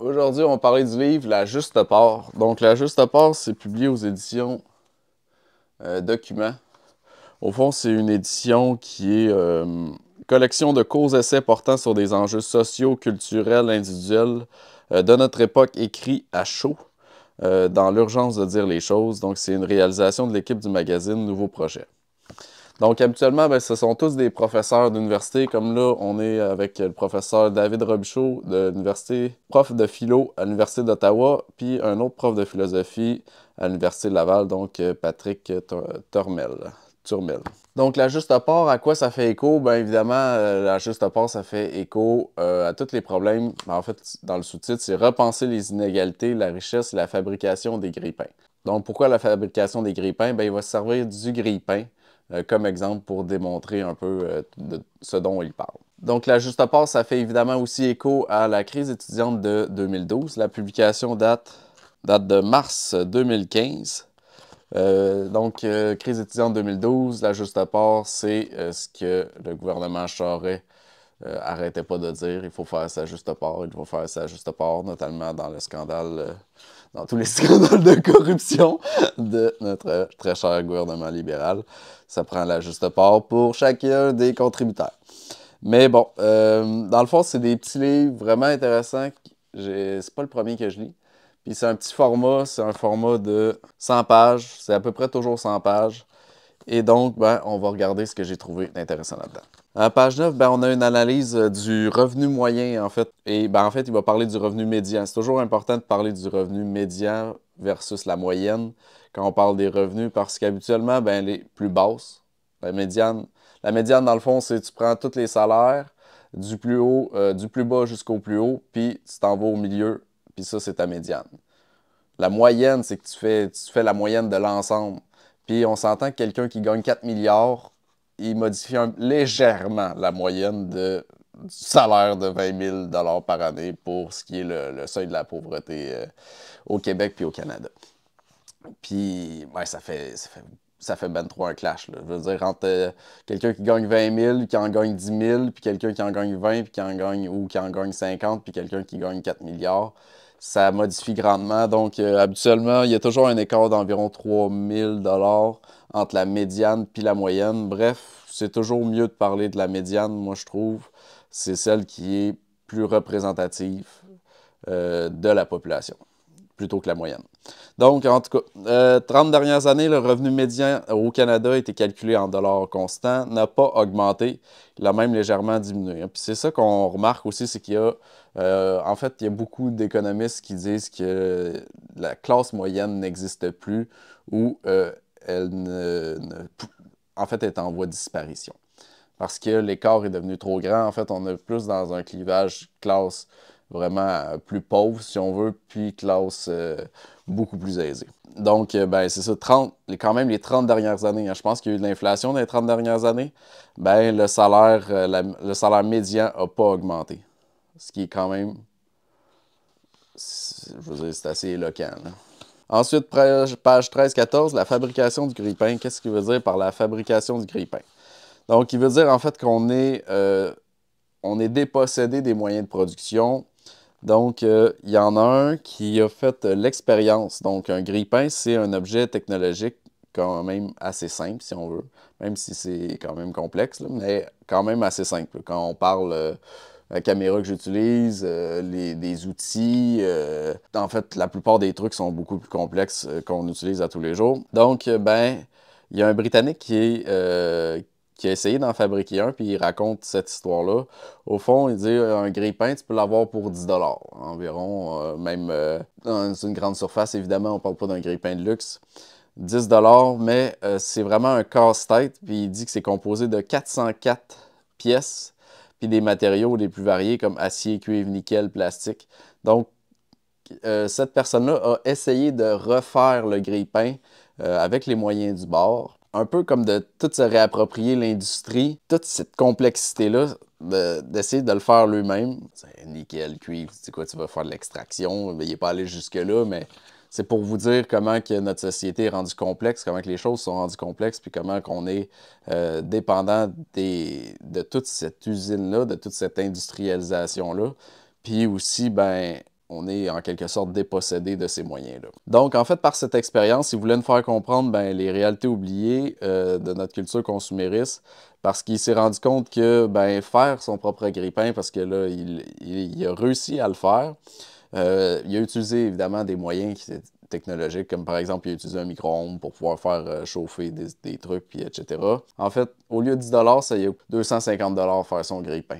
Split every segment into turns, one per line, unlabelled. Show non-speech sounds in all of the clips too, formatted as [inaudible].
Aujourd'hui, on va parler du livre La Juste Part. Donc, La Juste Part, c'est publié aux éditions euh, Documents. Au fond, c'est une édition qui est euh, collection de causes-essais portant sur des enjeux sociaux, culturels, individuels euh, de notre époque écrits à chaud dans l'urgence de dire les choses. Donc, c'est une réalisation de l'équipe du magazine Nouveau Projet. Donc, habituellement, ben, ce sont tous des professeurs d'université. Comme là, on est avec le professeur David Robichaud de l'université, prof de philo à l'Université d'Ottawa, puis un autre prof de philosophie à l'Université de Laval, donc euh, Patrick Turmel. Donc, la juste part, à quoi ça fait écho? Bien évidemment, euh, la juste part, ça fait écho euh, à tous les problèmes. Ben, en fait, dans le sous-titre, c'est repenser les inégalités, la richesse et la fabrication des grille Donc, pourquoi la fabrication des grille-pains? Bien, il va se servir du grille euh, comme exemple pour démontrer un peu euh, ce dont il parle. Donc, la juste part, ça fait évidemment aussi écho à la crise étudiante de 2012. La publication date, date de mars 2015. Euh, donc, crise étudiante 2012, la juste part, c'est ce que le gouvernement Charest arrêtait pas de dire. Il faut faire sa juste part, il faut faire sa juste part, notamment dans le scandale dans tous les [laughs] scandales de corruption de notre très cher gouvernement libéral. Ça prend la juste part pour chacun des contributeurs. Mais bon, euh, dans le fond, c'est des petits livres vraiment intéressants. C'est pas le premier que je lis. Puis c'est un petit format, c'est un format de 100 pages. C'est à peu près toujours 100 pages. Et donc, ben, on va regarder ce que j'ai trouvé d'intéressant là-dedans. À page 9, ben, on a une analyse euh, du revenu moyen, en fait. Et ben, en fait, il va parler du revenu médian. C'est toujours important de parler du revenu médian versus la moyenne quand on parle des revenus parce qu'habituellement, ben, les plus basses, la médiane, la médiane, dans le fond, c'est tu prends tous les salaires du plus haut, euh, du plus bas jusqu'au plus haut, puis tu t'en vas au milieu, puis ça, c'est ta médiane. La moyenne, c'est que tu fais, tu fais la moyenne de l'ensemble. Puis on s'entend que quelqu'un qui gagne 4 milliards, il modifie légèrement la moyenne de, salaire de 20 000 par année pour ce qui est le, seuil de la pauvreté euh, au Québec puis au Canada. Puis, ça fait, ça fait, ben trop un clash. Là. Je veux dire, entre euh, quelqu'un qui gagne 20 000, qui en gagne 10 000, puis quelqu'un qui en gagne 20, puis qui en gagne ou qui en gagne 50, puis quelqu'un qui gagne 4 milliards, ça modifie grandement. Donc, euh, habituellement, il y a toujours un écart d'environ 3000 dollars entre la médiane puis la moyenne. Bref, c'est toujours mieux de parler de la médiane, moi je trouve. C'est celle qui est plus représentative euh, de la population plutôt que la moyenne. Donc, en tout cas, 30 euh, dernières années, le revenu médian au Canada a été calculé en dollars constants, n'a pas augmenté, il a même légèrement diminué. Hein. Puis c'est ça qu'on remarque aussi, c'est qu'il y a, euh, en fait, il y a beaucoup d'économistes qui disent que la classe moyenne n'existe plus ou euh, elle en fait, est en voie de disparition. Parce que l'écart est devenu trop grand. En fait, on est plus dans un clivage classe vraiment euh, plus pauvre, si on veut, puis classe euh, beaucoup plus aisée. Donc, euh, ben, c'est ça, 30, quand même les 30 dernières années, hein. je pense qu'il y a eu de l'inflation dans les 30 dernières années, ben, le, salaire, le salaire médian n'a pas augmenté. Ce qui est quand même, je veux dire, c'est assez éloquent. Ensuite, page 13-14, la fabrication du grille-pain. Qu'est-ce qu'il veut dire par la fabrication du grille-pain? Donc, il veut dire en fait qu'on est, on est dépossédé des moyens de production, donc, euh, il y en a un qui a fait euh, l'expérience. Donc, un grippin, c'est un objet technologique quand même assez simple, si on veut, même si c'est quand même complexe, mais quand même assez simple. Quand on parle de euh, la caméra que j'utilise, des les, outils, en fait, la plupart des trucs sont beaucoup plus complexes qu'on utilise à tous les jours. Donc, ben, il y a un Britannique qui, est, qui a essayé d'en fabriquer un, puis il raconte cette histoire-là. Au fond, il dit euh, un grille-pain, tu peux l'avoir pour 10 environ, euh, même euh, dans une grande surface, évidemment, on parle pas d'un grille-pain de luxe. 10 mais c'est vraiment un casse-tête, puis il dit que c'est composé de 404 pièces, puis des matériaux les plus variés comme acier, cuivre, nickel, plastique. Donc, cette personne-là a essayé de refaire le grille-pain avec les moyens du bord un peu comme de tout se réapproprier l'industrie, toute cette complexité-là, d'essayer de, le faire lui-même. C'est nickel, cuivre, c'est quoi, tu vas faire de l'extraction, il n'est pas allé jusque-là, mais c'est pour vous dire comment que notre société est rendue complexe, comment que les choses sont rendues complexes, puis comment qu'on est euh, dépendant des, de toute cette usine-là, de toute cette industrialisation-là. Puis aussi, ben, on est en quelque sorte dépossédé de ces moyens-là. Donc, en fait, par cette expérience, il voulait nous faire comprendre ben, les réalités oubliées euh, de notre culture consumériste, parce qu'il s'est rendu compte que ben, faire son propre grippin, parce que là, il, a réussi à le faire, euh, il a utilisé évidemment des moyens technologiques, comme par exemple, il a utilisé un micro-ondes pour pouvoir faire euh, chauffer des, trucs, puis etc. En fait, au lieu de 10 ça y est 250 faire son grippin.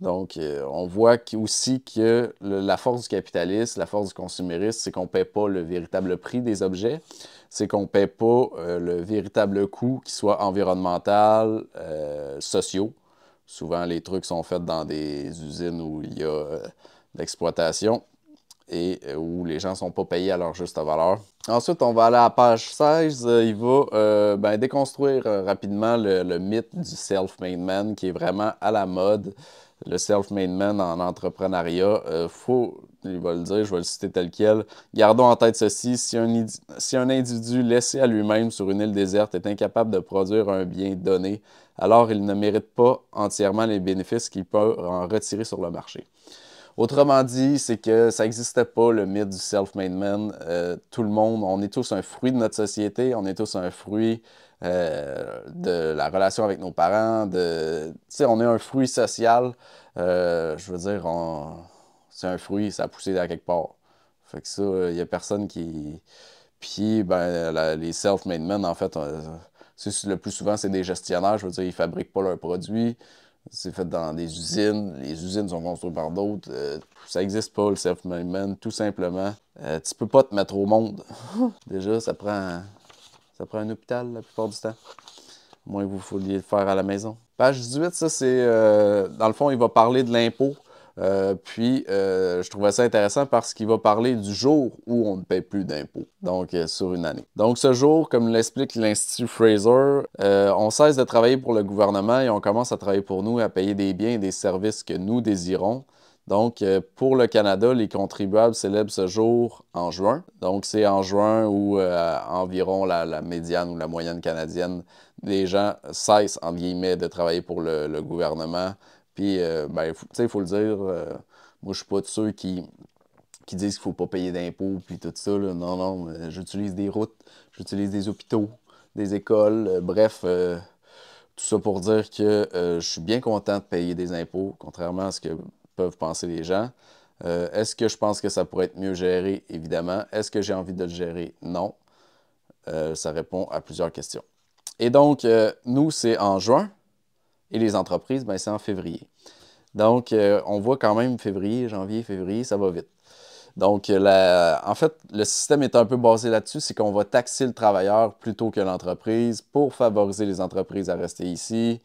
Donc, euh, on voit aussi que la force du capitaliste, la force du consumériste, c'est qu'on ne paie pas le véritable prix des objets, c'est qu'on ne paie pas euh, le véritable coût, qui soit environnemental, euh, sociaux. Souvent, les trucs sont faits dans des usines où il y a l'exploitation et où les gens ne sont pas payés à leur juste valeur. Ensuite, on va aller à page 16. Il va ben, déconstruire rapidement le, le, mythe du self-made man qui est vraiment à la mode le self-made man en entrepreneuriat, euh, faut, il va le dire, je vais le citer tel quel, gardons en tête ceci, si un, si un individu laissé à lui-même sur une île déserte est incapable de produire un bien donné, alors il ne mérite pas entièrement les bénéfices qu'il peut en retirer sur le marché. Autrement dit, c'est que ça n'existait pas le mythe du self-made euh, tout le monde, on est tous un fruit de notre société, on est tous un fruit euh, de la relation avec nos parents, de, on est un fruit social. Euh, je veux dire, c'est un fruit, ça a poussé à quelque part. Fait que ça, il n'y a personne qui. Puis, ben, les self-made men, en fait, euh, le plus souvent, c'est des gestionnaires. Je veux dire, ils fabriquent pas leurs produits. C'est fait dans des usines. Les usines sont construites par d'autres. ça n'existe pas, le self-made tout simplement. tu peux pas te mettre au monde. [laughs] Déjà, ça prend après prend un hôpital la plupart du temps. moins vous vouliez le faire à la maison. Page 18, ça c'est, euh, dans le fond, il va parler de l'impôt. Euh, puis, euh, je trouvais ça intéressant parce qu'il va parler du jour où on ne paie plus d'impôt, donc sur une année. Donc, ce jour, comme l'explique l'Institut Fraser, on cesse de travailler pour le gouvernement et on commence à travailler pour nous, à payer des biens et des services que nous désirons. Donc, euh, pour le Canada, les contribuables célèbrent ce jour en juin. Donc, c'est en juin où euh, environ la, médiane ou la moyenne canadienne, des gens cessent, entre guillemets, de travailler pour le, gouvernement. Puis, euh, ben, tu sais, il faut le dire, moi, je suis pas de ceux qui, qui disent qu'il faut pas payer d'impôts, puis tout ça. Non, non, j'utilise des routes, j'utilise des hôpitaux, des écoles, bref... tout ça pour dire que je suis bien content de payer des impôts, contrairement à ce que penser les gens. Euh, est-ce que je pense que ça pourrait être mieux géré? Évidemment. Est-ce que j'ai envie de le gérer? Non. Euh, ça répond à plusieurs questions. Et donc, euh, nous, c'est en juin et les entreprises, ben, c'est en février. Donc, on voit quand même février, janvier, février, ça va vite. Donc, en fait, le système est un peu basé là-dessus, c'est qu'on va taxer le travailleur plutôt que l'entreprise pour favoriser les entreprises à rester ici.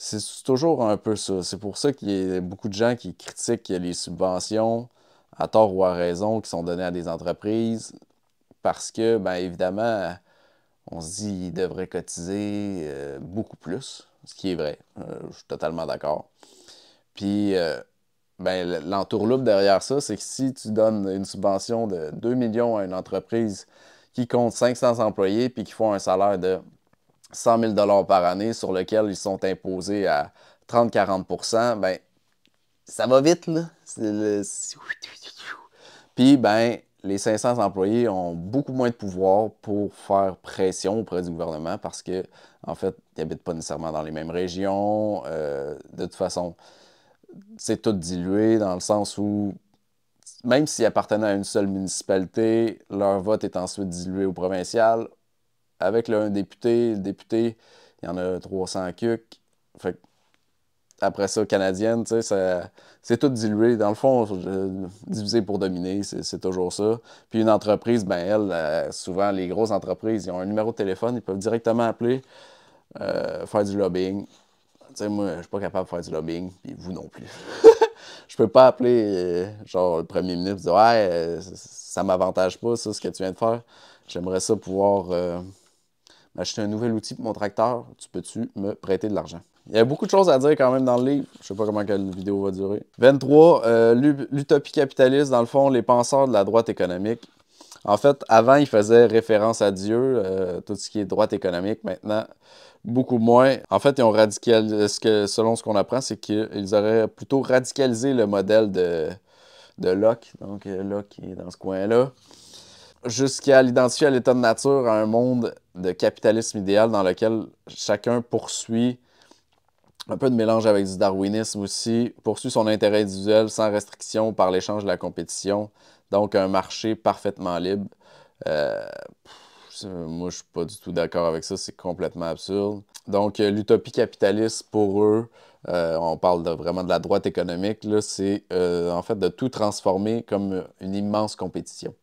C'est toujours un peu ça. C'est pour ça qu'il y a beaucoup de gens qui critiquent les subventions, à tort ou à raison, qui sont données à des entreprises, parce que, bien évidemment, on se dit qu'ils devraient cotiser euh, beaucoup plus, ce qui est vrai. Euh, je suis totalement d'accord. Puis, euh, ben, l'entourloupe derrière ça, c'est que si tu donnes une subvention de 2 millions à une entreprise qui compte 500 employés puis qui font un salaire de 100 000 par année sur lequel ils sont imposés à 30-40 ben, ça va vite, là. Puis, ben, les 500 employés ont beaucoup moins de pouvoir pour faire pression auprès du gouvernement parce que, en fait, ils n'habitent pas nécessairement dans les mêmes régions. Euh, de toute façon, c'est tout dilué dans le sens où, même s'ils appartenaient à une seule municipalité, leur vote est ensuite dilué au provincial, avec le, un député, le député, il y en a 300 cucs. Fait après ça, canadienne, tu sais, c'est tout dilué. Dans le fond, diviser pour dominer, c'est toujours ça. Puis une entreprise, ben elle, euh, souvent, les grosses entreprises, ils ont un numéro de téléphone, ils peuvent directement appeler, euh, faire du lobbying. Tu sais, moi, je suis pas capable de faire du lobbying, puis vous non plus. [laughs] Je peux pas appeler, euh, genre, le premier ministre et dire « Ouais, ça m'avantage pas, ça, ce que tu viens de faire. J'aimerais ça pouvoir acheter un nouvel outil pour mon tracteur, tu peux-tu me prêter de l'argent? Il y a beaucoup de choses à dire quand même dans le livre. Je sais pas comment la vidéo va durer. 23. Euh, l'utopie capitaliste, dans le fond, les penseurs de la droite économique. En fait, avant, ils faisaient référence à Dieu, euh, tout ce qui est droite économique. Maintenant, beaucoup moins. En fait, ils ont radicalisé, euh, selon ce qu'on apprend, c'est qu'ils auraient plutôt radicalisé le modèle de, de Locke. Donc, Locke est dans ce coin-là jusqu'à l'identifier à l'état de nature, à un monde de capitalisme idéal dans lequel chacun poursuit un peu de mélange avec du darwinisme aussi, poursuit son intérêt individuel sans restriction par l'échange de la compétition, donc un marché parfaitement libre. Euh, moi, je suis pas du tout d'accord avec ça, c'est complètement absurde. Donc, euh, l'utopie capitaliste pour eux, euh, on parle vraiment de la droite économique, c'est en fait de tout transformer comme une immense compétition.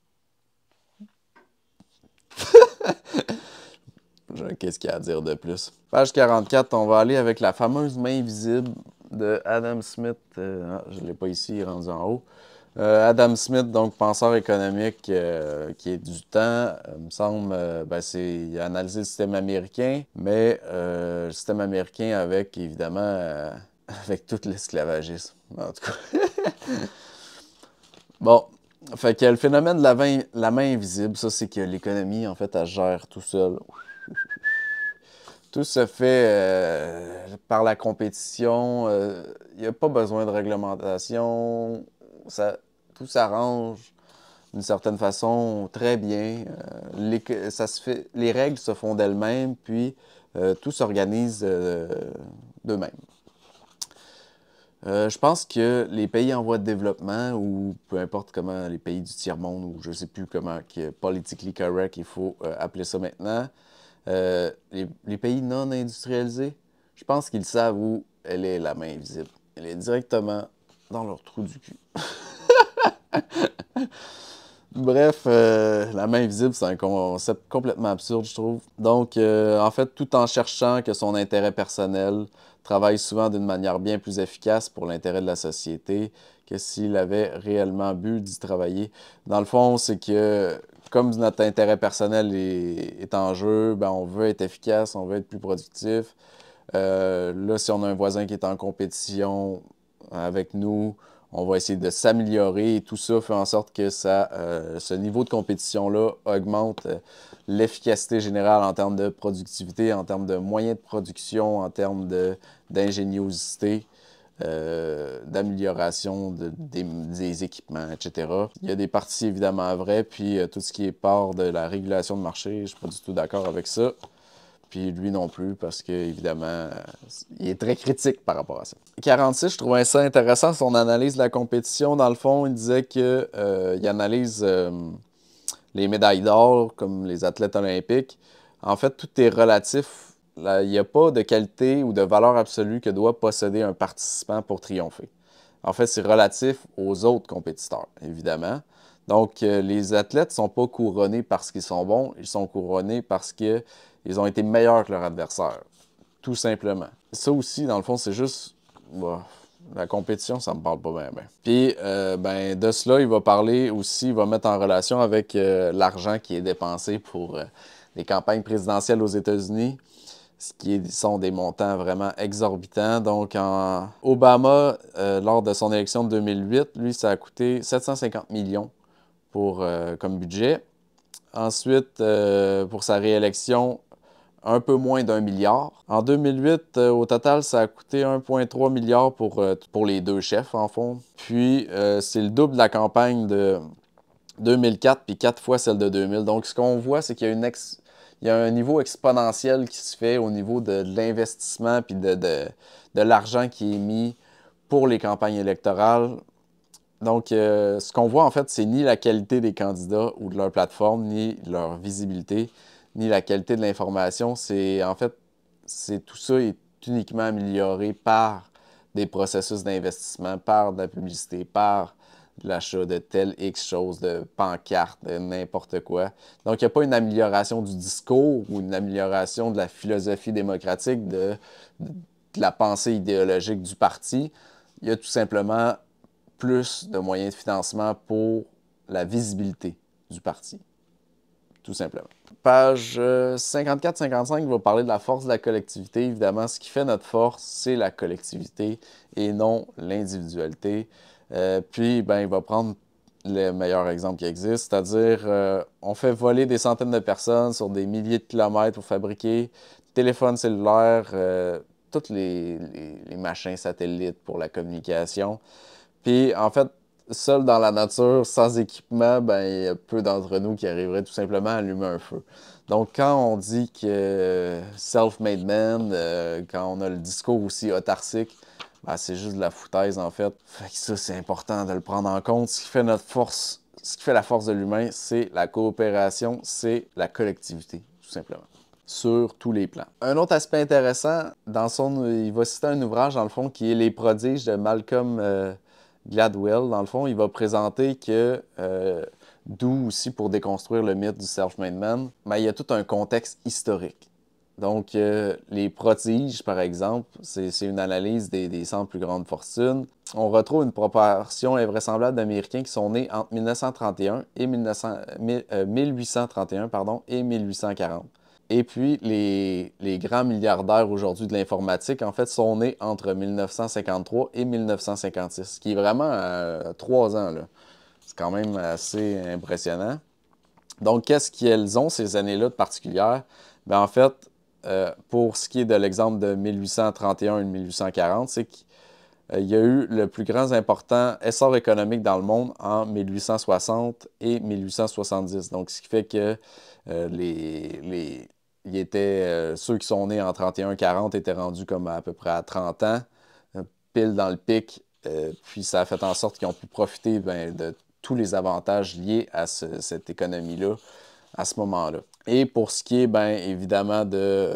[laughs] Qu'est-ce qu'il y a à dire de plus? Page 44, on va aller avec la fameuse main invisible de Adam Smith. Euh, ah, je ne l'ai pas ici, il rendu en haut. Euh, Adam Smith, donc penseur économique euh, qui est du temps, me semble, ben, c'est, il a analysé le système américain, mais le système américain avec, évidemment, [laughs] avec tout l'esclavagisme, en tout cas. [laughs] bon, fait le phénomène de la, main, la main invisible, ça, c'est que l'économie, en fait, elle gère tout seul. Tout se fait euh, par la compétition. Il euh, n'y a pas besoin de réglementation. tout s'arrange d'une certaine façon très bien. Euh, les, les règles se font d'elles-mêmes, puis tout s'organise d'eux-mêmes. Euh, je pense que les pays en voie de développement, ou peu importe comment, les pays du tiers-monde, ou je ne sais plus comment, qui politically correct, il faut euh, appeler ça maintenant, euh, les, les, pays non industrialisés, je pense qu'ils savent où elle est la main invisible. Elle est directement dans leur trou du cul. [laughs] Bref, la main invisible, c'est un concept complètement absurde, je trouve. Donc, en fait, tout en cherchant que son intérêt personnel, travaille souvent d'une manière bien plus efficace pour l'intérêt de la société que s'il avait réellement but d'y travailler. Dans le fond, c'est que comme notre intérêt personnel est, en jeu, ben on veut être efficace, on veut être plus productif. Euh, là, si on a un voisin qui est en compétition avec nous, on va essayer de s'améliorer et tout ça fait en sorte que ça, euh, ce niveau de compétition-là augmente euh, l'efficacité générale en termes de productivité, en termes de moyens de production, en termes d'ingéniosité. Euh, d'amélioration des, équipements, etc. Il y a des parties évidemment vraies, puis tout ce qui est part de la régulation de marché, je ne suis pas du tout d'accord avec ça. Puis lui non plus, parce que évidemment, euh, il est très critique par rapport à ça. 46, je trouvais ça intéressant, son analyse de la compétition. Dans le fond, il disait qu'il euh, analyse euh, les médailles d'or comme les athlètes olympiques. En fait, tout est relatif. il n'y a pas de qualité ou de valeur absolue que doit posséder un participant pour triompher. En fait, c'est relatif aux autres compétiteurs, évidemment. Donc, les athlètes ne sont pas couronnés parce qu'ils sont bons, ils sont couronnés parce que ils ont été meilleurs que leur adversaire. Tout simplement. Ça aussi, dans le fond, c'est juste. Bah, la compétition, ça me parle pas bien. Puis, euh, ben, de cela, il va parler aussi, il va mettre en relation avec euh, l'argent qui est dépensé pour les euh, campagnes présidentielles aux États-Unis, ce qui sont des montants vraiment exorbitants. Donc, en Obama, lors de son élection de 2008, lui, ça a coûté 750 millions pour, comme budget. Ensuite, pour sa réélection, un peu moins d'un milliard. En 2008, euh, au total, ça a coûté 1,3 milliard pour, euh, pour les deux chefs, en fond. Puis, euh, c'est le double de la campagne de 2004, puis quatre fois celle de 2000. Donc, ce qu'on voit, c'est qu'il y a un niveau exponentiel qui se fait au niveau de, l'investissement puis de, l'argent qui est mis pour les campagnes électorales. Donc, ce qu'on voit, en fait, c'est ni la qualité des candidats ou de leur plateforme, ni leur visibilité ni la qualité de l'information. C'est en fait, c'est tout ça est uniquement amélioré par des processus d'investissement, par de la publicité, par l'achat de telle X chose, de pancarte, de n'importe quoi. Donc, il n'y a pas une amélioration du discours ou une amélioration de la philosophie démocratique, de la pensée idéologique du parti. Il y a tout simplement plus de moyens de financement pour la visibilité du parti tout simplement. Page 54-55 euh, il va parler de la force de la collectivité. Évidemment, ce qui fait notre force, c'est la collectivité et non l'individualité. Euh, puis, ben, il va prendre le meilleur exemple qui existe, c'est-à-dire euh, on fait voler des centaines de personnes sur des milliers de kilomètres pour fabriquer téléphones cellulaires, toutes les, les, machins satellites pour la communication. Puis, en fait, seul dans la nature, sans équipement, ben, il y a peu d'entre nous qui arriveraient tout simplement à allumer un feu. Donc, quand on dit que euh, self-made man, euh, quand on a le discours aussi autarcique, ben, c'est juste de la foutaise, en fait. ça, c'est important de le prendre en compte. Ce qui fait notre force, ce qui fait la force de l'humain, c'est la coopération, c'est la collectivité, tout simplement sur tous les plans. Un autre aspect intéressant, dans son, il va citer un ouvrage, dans le fond, qui est Les prodiges de Malcolm euh, Gladwell, dans le fond, il va présenter que, euh, d'où aussi pour déconstruire le mythe du self-made man, mais il y a tout un contexte historique. Donc, euh, les prodiges, par exemple, c'est une analyse des, 100 plus grandes fortunes. On retrouve une proportion invraisemblable d'Américains qui sont nés entre 1931 et 1831 euh, pardon, et 1840. Et puis, les, grands milliardaires aujourd'hui de l'informatique, en fait, sont nés entre 1953 et 1956, ce qui est vraiment euh, trois ans. C'est quand même assez impressionnant. Donc, qu'est-ce qu'elles ont, ces années-là de particulières? Bien, en fait, euh, pour ce qui est de l'exemple de 1831 et 1840, c'est qu'il euh, y a eu le plus grand important essor économique dans le monde en 1860 et 1870. Donc, ce qui fait que les, les, il était, euh, ceux qui sont nés en 31-40 étaient rendus comme à, peu près à 30 ans, euh, pile dans le pic. Euh, puis ça a fait en sorte qu'ils ont pu profiter ben, de tous les avantages liés à cette économie-là à ce moment-là. Et pour ce qui est, bien évidemment, de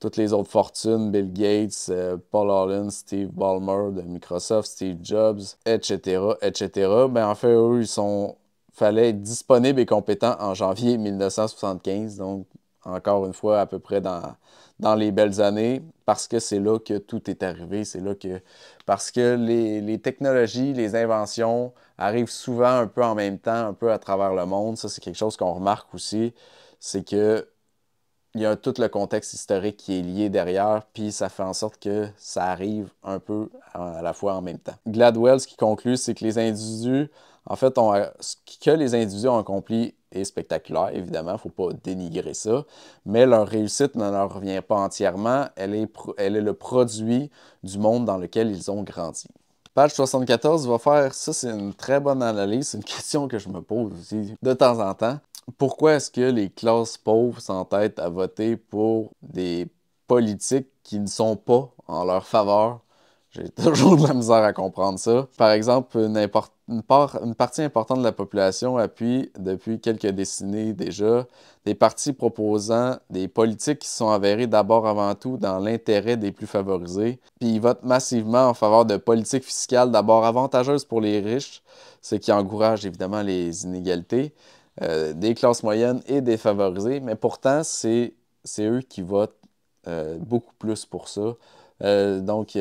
toutes les autres fortunes, Bill Gates, Paul Allen, Steve Ballmer de Microsoft, Steve Jobs, etc., etc., ben, en fait, eux, ils sont fallait être disponibles et compétents en janvier 1975, donc encore une fois, à peu près dans, les belles années, parce que c'est là que tout est arrivé. C'est là que. Parce que les, technologies, les inventions arrivent souvent un peu en même temps, un peu à travers le monde. Ça, c'est quelque chose qu'on remarque aussi. C'est que. Il y a tout le contexte historique qui est lié derrière, puis ça fait en sorte que ça arrive un peu à la fois en même temps. Gladwell, ce qui conclut, c'est que les individus, en fait, ce que les individus ont accompli spectaculaire, évidemment, il ne faut pas dénigrer ça, mais leur réussite ne leur revient pas entièrement, elle est, elle est le produit du monde dans lequel ils ont grandi. Page 74 va faire, ça c'est une très bonne analyse, c'est une question que je me pose aussi de temps en temps. Pourquoi est-ce que les classes pauvres tête à voter pour des politiques qui ne sont pas en leur faveur j'ai [laughs] toujours de la misère à comprendre ça. Par exemple, n'importe une, part, une, partie importante de la population appuie depuis quelques décennies déjà des partis proposant des politiques qui sont avérées d'abord avant tout dans l'intérêt des plus favorisés, puis ils votent massivement en faveur de politiques fiscales d'abord avantageuses pour les riches, ce qui encourage évidemment les inégalités euh, des classes moyennes et des favorisés. mais pourtant c'est eux qui votent euh, beaucoup plus pour ça. Euh, donc,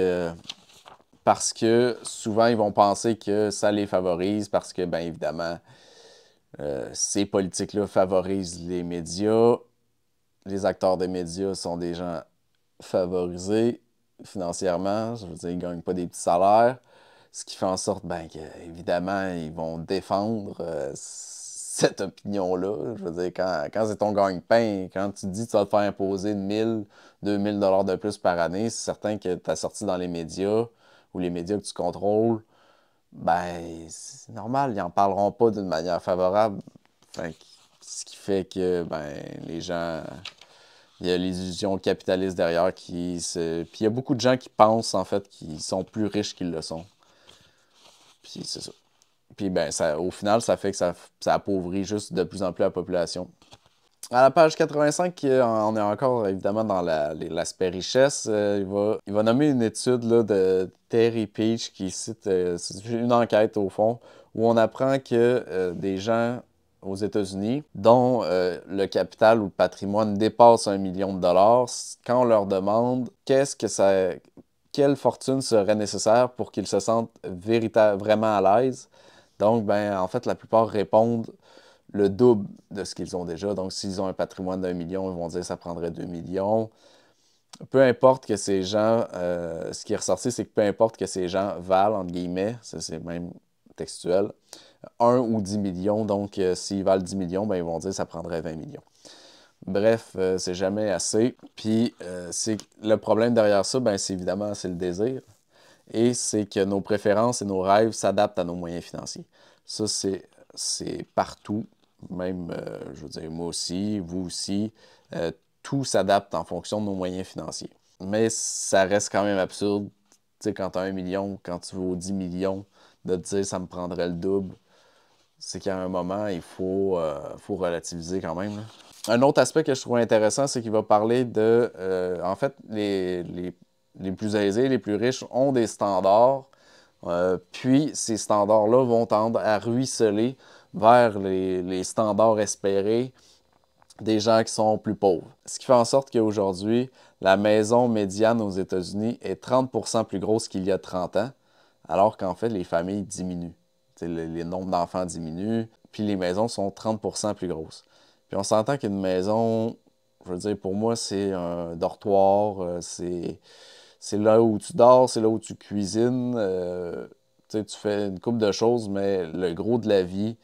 parce que souvent, ils vont penser que ça les favorise parce que, bien évidemment, euh, ces politiques-là favorisent les médias. Les acteurs des médias sont des gens favorisés financièrement. Je veux dire, ils ne gagnent pas des petits salaires. Ce qui fait en sorte, ben, qu'évidemment, ils vont défendre euh, [laughs] cette opinion-là. Je veux dire, quand, c'est ton gagne-pain, quand tu dis que tu vas te faire imposer 1000, 2000 dollars de plus par année, c'est certain que tu as sorti dans les médias ou les médias que tu contrôles, ben, c'est normal, ils n'en parleront pas d'une manière favorable. ce qui fait que ben, les gens. Il y a l'illusion capitaliste derrière qui se. Puis il y a beaucoup de gens qui pensent, en fait, qu'ils sont plus riches qu'ils le sont. Puis c'est ça. Puis ben, ça, au final, ça fait que ça, ça appauvrit juste de plus en plus la population. À la page 85, euh, on est encore évidemment dans l'aspect richesse. Euh, il, va, nommer une étude là, de Terry Peach qui cite euh, une enquête au fond où on apprend que des gens aux États-Unis dont le capital ou le patrimoine dépasse un million de dollars, quand on leur demande qu'est-ce que ça, quelle fortune serait nécessaire pour qu'ils se sentent vraiment à l'aise, donc ben en fait la plupart répondent le double de ce qu'ils ont déjà. Donc, s'ils ont un patrimoine d'un million, ils vont dire que ça prendrait deux millions. Peu importe que ces gens, euh, ce qui est ressorti, c'est que peu importe que ces gens valent, entre guillemets, ça c'est même textuel, un ou dix millions. Donc, euh, s'ils valent 10 millions, ben, ils vont dire que ça prendrait 20 millions. Bref, euh, c'est jamais assez. Puis, c'est le problème derrière ça, ben, c'est évidemment, c'est le désir. Et c'est que nos préférences et nos rêves s'adaptent à nos moyens financiers. Ça, c'est partout même, euh, je veux dire, moi aussi, vous aussi, euh, tout s'adapte en fonction de nos moyens financiers. Mais ça reste quand même absurde, tu sais, quand tu as un million, quand tu vaux 10 millions, de te dire ça me prendrait le double. C'est qu'à un moment, il faut, euh, relativiser quand même. Un autre aspect que je trouve intéressant, c'est qu'il va parler de. en fait, les, plus aisés, les plus riches ont des standards puis ces standards-là vont tendre à ruisseler vers les, standards espérés des gens qui sont plus pauvres. Ce qui fait en sorte qu'aujourd'hui, la maison médiane aux États-Unis est 30 plus grosse qu'il y a 30 ans, alors qu'en fait, les familles diminuent. Les, nombres d'enfants diminuent, puis les maisons sont 30 plus grosses. Puis on s'entend qu'une maison, je veux dire, pour moi, c'est un dortoir, euh, c'est, là où tu dors, c'est là où tu cuisines, euh, tu fais une coupe de choses, mais le gros de la vie,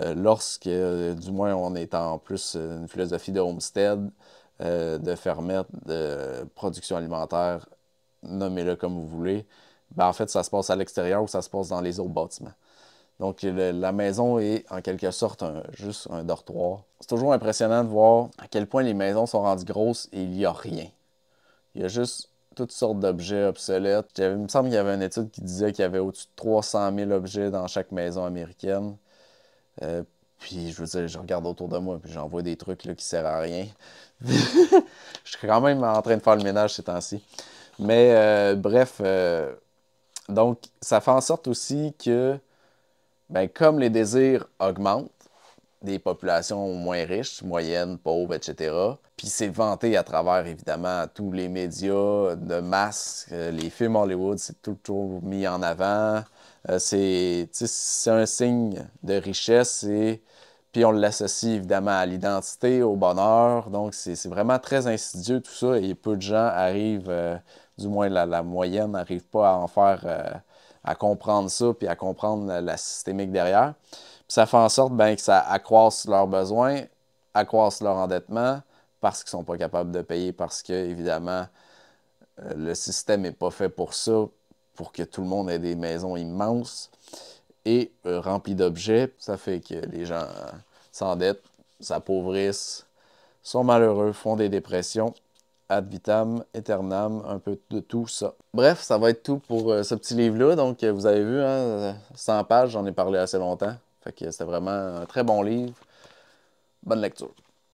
euh, lorsque, euh, du moins, on est en plus euh, une philosophie de homestead, de fermette, de production alimentaire, nommez-le comme vous voulez, ben en fait, ça se passe à l'extérieur ou ça se passe dans les autres bâtiments. Donc, la maison est en quelque sorte juste un dortoir. C'est toujours impressionnant de voir à quel point les maisons sont rendues grosses et il n'y a rien. Il y a juste toutes sortes d'objets obsolètes. Il me semble qu'il y avait une étude qui disait qu'il y avait au-dessus de 300 000 objets dans chaque maison américaine. Euh, puis je veux dire, je regarde autour de moi, puis j'envoie des trucs là, qui servent à rien. [laughs] je suis quand même en train de faire le ménage ces temps-ci. Mais euh, bref, euh, donc ça fait en sorte aussi que, ben, comme les désirs augmentent, des populations moins riches, moyennes, pauvres, etc. Puis c'est vanté à travers, évidemment, tous les médias de masse. Les films Hollywood, c'est tout mis en avant. Euh, c'est, un signe de richesse et puis on l'associe évidemment à l'identité, au bonheur. Donc c'est, vraiment très insidieux tout ça et peu de gens arrivent, euh, du moins la, moyenne n'arrive pas à en faire, euh, à comprendre ça puis à comprendre la, systémique derrière. Puis ça fait en sorte ben, que ça accroisse leurs besoins, accroisse leur endettement parce qu'ils ne sont pas capables de payer, parce que évidemment le système n'est pas fait pour ça, pour que tout le monde ait des maisons immenses et euh, remplies d'objets. Ça fait que les gens s'endettent, s'appauvrissent, sont malheureux, font des dépressions. Ad vitam, aeternam, un peu de tout ça. Bref, ça va être tout pour euh, ce petit livre-là. Donc, euh, vous avez vu, 100 hein, pages, j'en ai parlé assez longtemps. Fait que c'était vraiment un très bon livre. Bonne lecture.